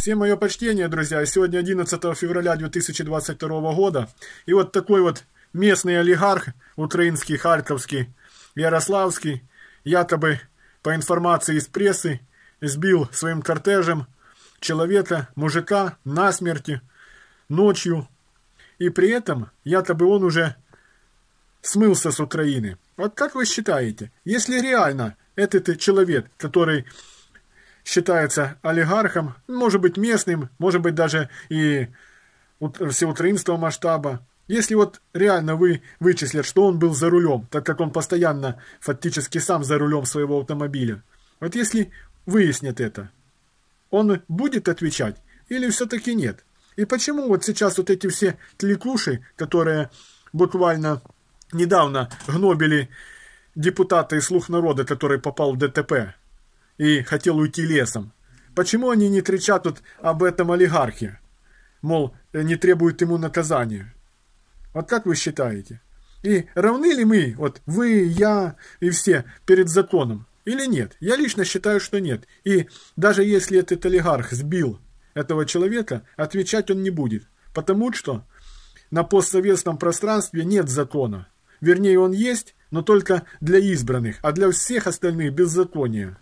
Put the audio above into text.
Всем мое почтение, друзья. Сегодня 11 февраля 2022 года. И вот такой вот местный олигарх, украинский, харьковский, Ярославский, якобы по информации из прессы, сбил своим кортежем человека, мужика, насмерти, ночью. И при этом, якобы он уже смылся с Украины. Вот как вы считаете, если реально этот человек, который считается олигархом, может быть местным, может быть даже и всеукраинского масштаба. Если вот реально вы вычислят, что он был за рулем, так как он постоянно фактически сам за рулем своего автомобиля, вот если выяснят это, он будет отвечать или все-таки нет? И почему вот сейчас вот эти все кликуши, которые буквально недавно гнобили депутата и слух народа, который попал в ДТП, и хотел уйти лесом. Почему они не кричат тут об этом олигархе? Мол, э, не требуют ему наказания. Вот как вы считаете? И равны ли мы, вот вы, я и все, перед законом? Или нет? Я лично считаю, что нет. И даже если этот олигарх сбил этого человека, отвечать он не будет. Потому что на постсоветском пространстве нет закона. Вернее, он есть, но только для избранных, а для всех остальных беззаконие.